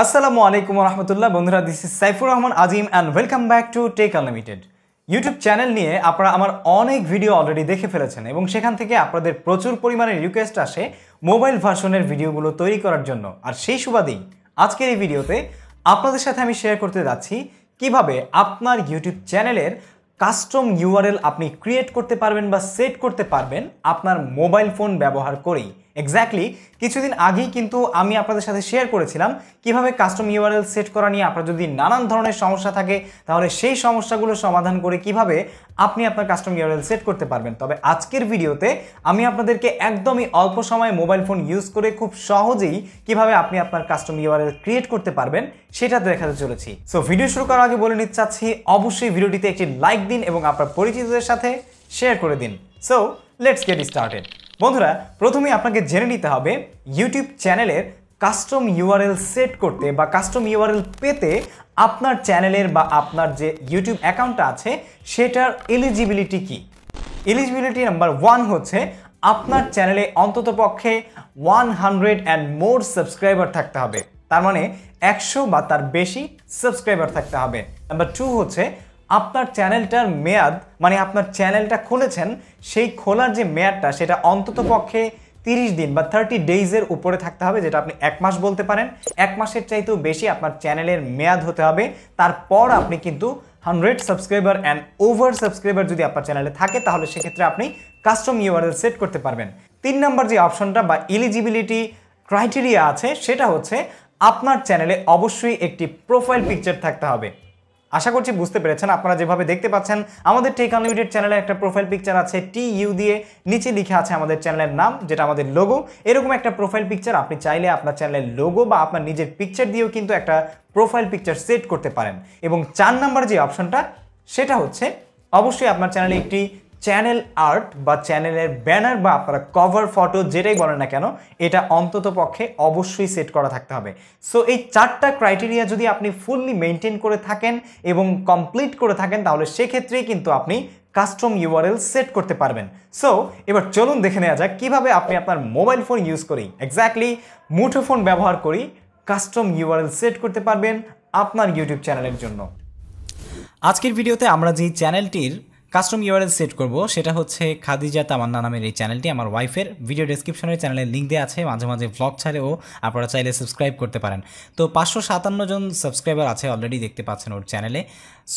আসসালামু আলাইকুম রহমতুল্লাহ বন্ধুরা this is Saifur Rahman Azim and welcome back to tech unlimited YouTube channel নিয়ে আপনারা আমার অনেক ভিডিও অলরেডি দেখে ফেলেছেন এবং সেখান থেকে আপনাদের প্রচুর পরিমাণে রিকোয়েস্ট আসে মোবাইল ভার্সনের ভিডিওগুলো তৈরি করার জন্য আর সেই সুবাদেই আজকের এই ভিডিওতে আপনাদের সাথে আমি শেয়ার করতে যাচ্ছি কিভাবে আপনার ইউটিউব চ্যানেলের কাস্টম ইউআরএল আপনি ক্রিয়েট করতে পারবেন বা সেট করতে পারবেন আপনার মোবাইল ফোন ব্যবহার করেই এক্স্যাক্টলি কিছুদিন আগেই কিন্তু আমি আপনাদের সাথে শেয়ার করেছিলাম কিভাবে কাস্টম ইউআরএল সেট করা নিয়ে আপনার যদি নানান ধরনের সমস্যা থাকে তাহলে সেই সমস্যাগুলো সমাধান করে কিভাবে আপনি আপনার কাস্টম ইউআরএল সেট করতে পারবেন তবে আজকের ভিডিওতে আমি আপনাদেরকে একদমই অল্প সময়ে মোবাইল ফোন ইউজ করে খুব সহজেই কিভাবে আপনি আপনার কাস্টম ইউআরএল ক্রিয়েট করতে পারবেন সেটা দেখাতে চলেছি সো ভিডিও শুরু করার আগে বলে নিতে চাচ্ছি অবশ্যই ভিডিওটিতে একটি লাইক দিন এবং আপনার পরিচিতদের সাথে শেয়ার করে দিন সো লেটস গেট স্টার্টেড বন্ধুরা প্রথমে আপনাকে জেনে নিতে হবে ইউটিউব চ্যানেলের কাস্টম ইউআরএল সেট করতে বা কাস্টম ইউআরএল পেতে আপনার চ্যানেলের বা আপনার যে ইউটিউব অ্যাকাউন্টটা আছে সেটার এলিজিবিলিটি কি এলিজিবিলিটি নাম্বার ওয়ান হচ্ছে আপনার চ্যানেলে অন্তত পক্ষে one hundred and more subscriber থাকতে হবে তার মানে একশো বা তার বেশি সাবস্ক্রাইবার থাকতে হবে নাম্বার টু হচ্ছে আপনার চ্যানেলটার মেয়াদ মানে আপনার চ্যানেলটা খুলেছেন সেই খোলার যে মেয়াদটা সেটা অন্তত পক্ষে তিরিশ দিন বা থার্টি ডেইজের উপরে থাকতে হবে যেটা আপনি এক মাস বলতে পারেন এক মাসের চাইতেও বেশি আপনার চ্যানেলের মেয়াদ হতে হবে তারপর আপনি কিন্তু hundred subscriber and over subscriber যদি আপনার চ্যানেলে থাকে তাহলে সেক্ষেত্রে আপনি কাস্টম ইউআরএল সেট করতে পারবেন তিন নম্বর যে অপশনটা বা এলিজিবিলিটি ক্রাইটেরিয়া আছে সেটা হচ্ছে আপনার চ্যানেলে অবশ্যই একটি প্রোফাইল পিকচার থাকতে হবে আশা করছি বুঝতে পেরেছেন আপনারা যেভাবে দেখতে পাচ্ছেন আমাদের টেক আনলিমিটেড চ্যানেলের একটা প্রোফাইল পিকচার আছে টি ইউ দিয়ে নিচে লিখে আছে আমাদের চ্যানেলের নাম যেটা আমাদের লোগো এরকম একটা প্রোফাইল পিকচার আপনি চাইলে আপনার চ্যানেলের লোগো বা আপনার নিজের পিকচার দিয়েও কিন্তু একটা প্রোফাইল পিকচার সেট করতে পারেন এবং চার নাম্বার যে অপশনটা সেটা হচ্ছে অবশ্যই আপনার চ্যানেলে একটি চ্যানেল আর্ট বা চ্যানেলের ব্যানার বা আপনারা কভার ফটো যেটাই বলেন না কেন এটা অন্তত পক্ষে অবশ্যই সেট করা থাকতে হবে সো এই চারটা ক্রাইটেরিয়া যদি আপনি ফুললি মেনটেন করে থাকেন এবং কমপ্লিট করে থাকেন তাহলে সেক্ষেত্রেই কিন্তু আপনি কাস্টম ইউআরএল সেট করতে পারবেন সো এবার চলুন দেখে নেওয়া যাক কীভাবে আপনি আপনার মোবাইল ফোন ইউজ করি এক্স্যাক্টলি মুঠোফোন ব্যবহার করি কাস্টম ইউআরএল সেট করতে পারবেন আপনার ইউটিউব চ্যানেলের জন্য আজকের ভিডিওতে আমরা যে চ্যানেলটির কাস্টম ইউআরএল সেট করব সেটা হচ্ছে খাদিজা তামান্না নামের এই চ্যানেলটি আমার ওয়াইফের ভিডিও ডিসক্রিপশনের চ্যানেলের লিঙ্ক দেওয়া আছে মাঝে মাঝে ভ্লগ ছাড়েও আপনারা চাইলে সাবস্ক্রাইব করতে পারেন তো পাঁচশো সাতান্ন জন সাবস্ক্রাইবার আছে অলরেডি দেখতে পাচ্ছেন ওর চ্যানেলে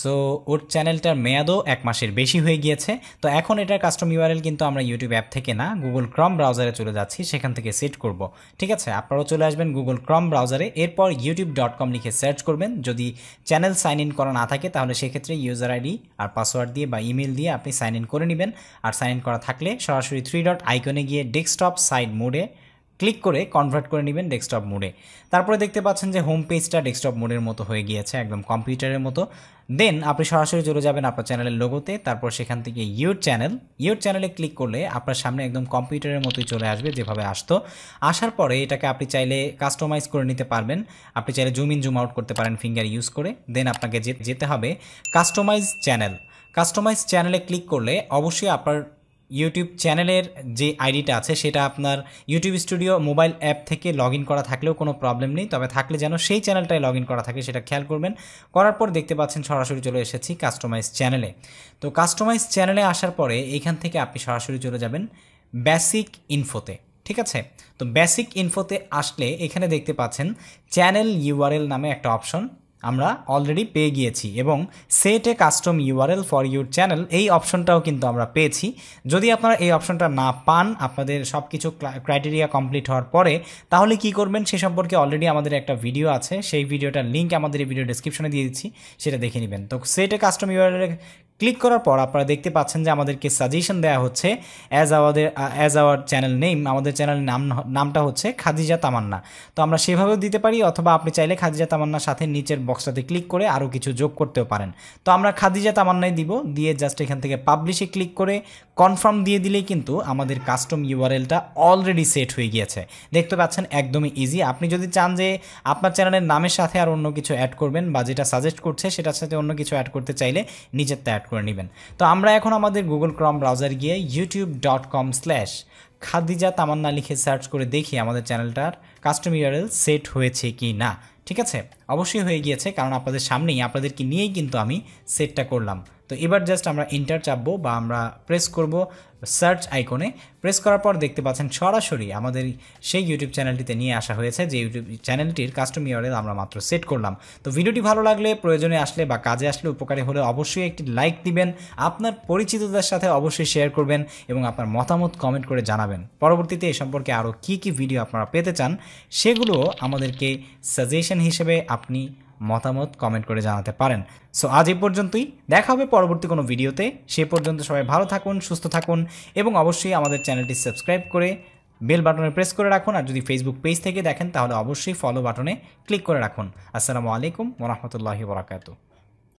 সো ওর চ্যানেলটার মেয়াদও এক মাসের বেশি হয়ে গিয়েছে তো এখন এটার কাস্টম ইউআরএল কিন্তু আমরা ইউটিউব অ্যাপ থেকে না গুগল ক্রম ব্রাউজারে চলে যাচ্ছি সেখান থেকে সেট করব ঠিক আছে আপনারাও চলে আসবেন গুগল ক্রম ব্রাউজারে এরপর ইউটিউব ডট কম লিখে সার্চ করবেন যদি চ্যানেল সাইন ইন করা না থাকে তাহলে সেক্ষেত্রে ইউজার আইডি আর পাসওয়ার্ড দিয়ে বা ইমেল দিয়ে আপনি সাইন ইন করে নেবেন আর সাইন ইন করা থাকলে সরাসরি থ্রি ডট আইকনে গিয়ে ডেস্কটপ সাইড মোডে ক্লিক করে কনভার্ট করে নেবেন ডেস্কটপ মোডে তারপরে দেখতে পাচ্ছেন যে হোম পেজটা ডেস্কটপ মোডের মতো হয়ে গিয়েছে একদম কম্পিউটারের মতো দেন আপনি সরাসরি চলে যাবেন আপনার চ্যানেলের লোগোতে তারপর সেখান থেকে ইউর চ্যানেল ইউর চ্যানেলে ক্লিক করলে আপনার সামনে একদম কম্পিউটারের মতোই চলে আসবে যেভাবে আসতো আসার পরে এটাকে আপনি চাইলে কাস্টমাইজ করে নিতে পারবেন আপনি চাইলে জুম ইন জুম আউট করতে পারেন ফিঙ্গার ইউজ করে দেন আপনাকে যেতে হবে কাস্টমাইজ চ্যানেল কাস্টমাইজ চ্যানেলে ক্লিক করলে অবশ্যই আপনার ইউটিউব চ্যানেলের যে আইডিটা আছে সেটা আপনার ইউটিউব স্টুডিও মোবাইল অ্যাপ থেকে লগ করা থাকলেও কোনো প্রবলেম নেই তবে থাকলে যেন সেই চ্যানেলটাই লগ করা থাকে সেটা খেয়াল করবেন করার পর দেখতে পাচ্ছেন সরাসরি চলে এসেছি কাস্টমাইজ চ্যানেলে তো কাস্টমাইজ চ্যানেলে আসার পরে এখান থেকে আপনি সরাসরি চলে যাবেন বেসিক ইনফোতে ঠিক আছে তো বেসিক ইনফোতে আসলে এখানে দেখতে পাচ্ছেন চ্যানেল ইউআরএল নামে একটা অপশন আমরা অলরেডি পেয়ে গিয়েছি এবং set a custom URL for your channel এই অপশনটাও কিন্তু আমরা পেয়েছি যদি আপনারা এই অপশনটা না পান আপনাদের সব কিছু ক্রাইটেরিয়া কমপ্লিট হওয়ার পরে তাহলে কি করবেন সে সম্পর্কে অলরেডি আমাদের একটা ভিডিও আছে সেই ভিডিওটার লিঙ্ক আমাদের এই ভিডিও ডিসক্রিপশনে দিয়ে দিচ্ছি সেটা দেখে নেবেন তো set a custom URL click করার পর আপনারা দেখতে পাচ্ছেন যে আমাদেরকে সাজেশন দেওয়া হচ্ছে অ্যাজ আওয়াদের অ্যাজ আওয়ার চ্যানেল নেম আমাদের চ্যানেলের নাম নামটা হচ্ছে খাদিজা তামান্না তো আমরা সেভাবেও দিতে পারি অথবা আপনি চাইলে খাদিজা তামান্নার সাথে নিচের বক্সটাতে ক্লিক করে আরও কিছু যোগ করতেও পারেন তো আমরা খাদিজা তামান্নাই দিব দিয়ে জাস্ট এখান থেকে পাবলিশে ক্লিক করে কনফার্ম দিয়ে দিলেই কিন্তু আমাদের কাস্টম ইউআরএলটা অলরেডি সেট হয়ে গিয়েছে দেখতে পাচ্ছেন একদমই ইজি আপনি যদি চান যে আপনার চ্যানেলের নামের সাথে আর অন্য কিছু অ্যাড করবেন বা যেটা সাজেস্ট করছে সেটার সাথে অন্য কিছু অ্যাড করতে চাইলে নিজের অ্যাড অ্যাড করে নেবেন তো আমরা এখন আমাদের গুগল ক্রম ব্রাউজার গিয়ে YouTube dot com slash Khadija Tamanna লিখে সার্চ করে দেখি আমাদের চ্যানেলটার কাস্টম সেট হয়েছে কি না ঠিক আছে অবশ্যই হয়ে গিয়েছে কারণ আপনাদের সামনেই আপনাদেরকে নিয়েই কিন্তু আমি সেটটা করলাম তো এবার জাস্ট আমরা ইন্টার চাপবো বা আমরা প্রেস করব সার্চ আইকনে প্রেস করার পর দেখতে পাচ্ছেন সরাসরি আমাদের সেই ইউটিউব চ্যানেলটিতে নিয়ে আসা হয়েছে যে ইউটিউব চ্যানেলটির কাস্টম ইয়ারে আমরা মাত্র সেট করলাম তো ভিডিওটি ভালো লাগলে প্রয়োজনে আসলে বা কাজে আসলে উপকারে হলে অবশ্যই একটি লাইক দিবেন আপনার পরিচিতদের সাথে অবশ্যই শেয়ার করবেন এবং আপনার মতামত কমেন্ট করে জানাবেন পরবর্তীতে এ সম্পর্কে আরও কি কি ভিডিও আপনারা পেতে চান সেগুলো আমাদেরকে সাজেশন হিসেবে আপনি মতামত কমেন্ট করে জানাতে পারেন সো আজ এ পর্যন্তই দেখা হবে পরবর্তী কোনো ভিডিওতে সে পর্যন্ত সবাই ভালো থাকুন সুস্থ থাকুন এবং অবশ্যই আমাদের চ্যানেলটি সাবস্ক্রাইব করে বেল বাটনে প্রেস করে রাখুন আর যদি ফেসবুক পেজ থেকে দেখেন তাহলে অবশ্যই ফলো বাটনে ক্লিক করে রাখুন আসসালামু আলাইকুম ওরহমতুল্লাহি বরাকাতু